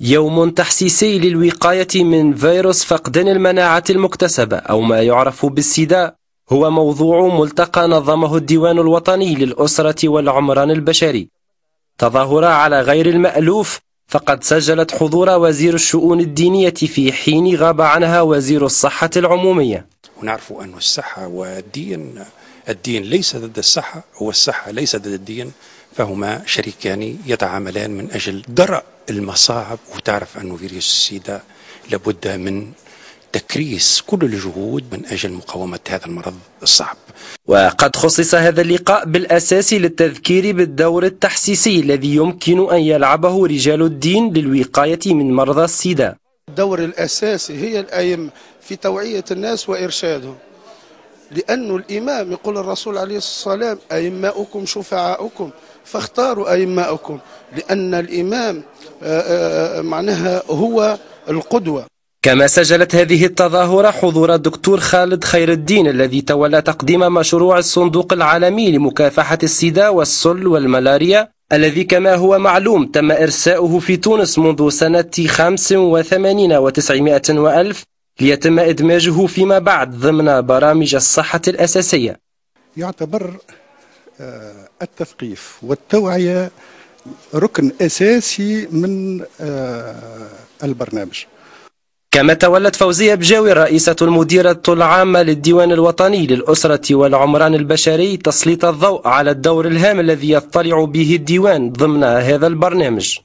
يوم تحسيسي للوقاية من فيروس فقدان المناعة المكتسبة أو ما يعرف بالسيدا هو موضوع ملتقى نظمه الديوان الوطني للأسرة والعمران البشري تظاهر على غير المألوف فقد سجلت حضور وزير الشؤون الدينية في حين غاب عنها وزير الصحة العمومية ونعرف أن الصحة والدين الدين ليس ضد الصحة والصحة ليس ضد الدين فهما شريكان يتعاملان من أجل درء المصاعب وتعرف انه فيروس السيدا لابد من تكريس كل الجهود من أجل مقاومة هذا المرض الصعب وقد خصص هذا اللقاء بالأساس للتذكير بالدور التحسيسي الذي يمكن أن يلعبه رجال الدين للوقاية من مرضى السيدا الدور الأساسي هي الأئمة في توعية الناس وإرشادهم لأن الإمام يقول الرسول عليه الصلاة والسلام أئماؤكم شفعاؤكم فاختاروا أئماءكم لأن الإمام آه، آه، آه، معناها هو القدوة كما سجلت هذه التظاهرة حضور الدكتور خالد خير الدين الذي تولى تقديم مشروع الصندوق العالمي لمكافحة السيدا والسل والملاريا الذي كما هو معلوم تم إرساؤه في تونس منذ سنة 85 و900 وألف ليتم إدماجه فيما بعد ضمن برامج الصحة الأساسية يعتبر آه، التثقيف والتوعية ركن أساسي من آه، البرنامج كما تولت فوزية بجاوي رئيسة المديرة العامة للديوان الوطني للأسرة والعمران البشري تسليط الضوء على الدور الهام الذي يطلع به الديوان ضمن هذا البرنامج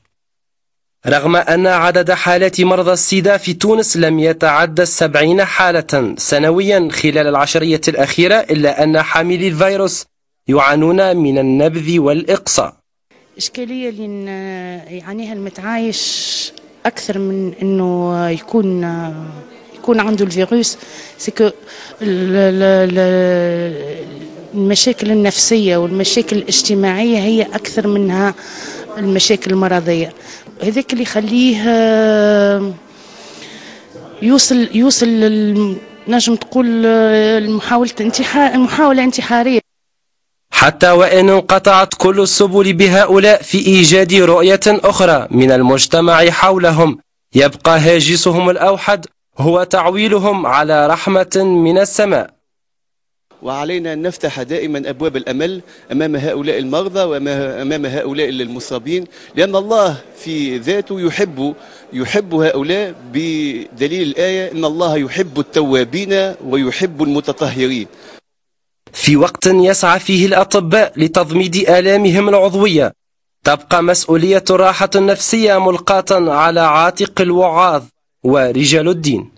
رغم أن عدد حالات مرضى السيدا في تونس لم يتعدى السبعين حالة سنويا خلال العشرية الأخيرة إلا أن حاملي الفيروس يعانون من النبذ والإقصاء إشكالية اللي آه، يعانيها المتعايش أكثر من أنه يكون آه، يكون عنده الفيروس سكو المشاكل النفسية والمشاكل الاجتماعية هي أكثر منها المشاكل المرضية هذاك اللي يخليه آه، يوصل يوصل نجم تقول محاولة انتحار محاولة انتحارية حتى وإن انقطعت كل السبل بهؤلاء في إيجاد رؤية أخرى من المجتمع حولهم يبقى هاجسهم الأوحد هو تعويلهم على رحمة من السماء وعلينا أن نفتح دائما أبواب الأمل أمام هؤلاء المرضى وأمام هؤلاء المصابين لأن الله في ذاته يحب يحب هؤلاء بدليل الآية إن الله يحب التوابين ويحب المتطهرين في وقت يسعى فيه الأطباء لتضميد آلامهم العضوية تبقى مسؤولية الراحة النفسية ملقاة على عاتق الوعاظ ورجال الدين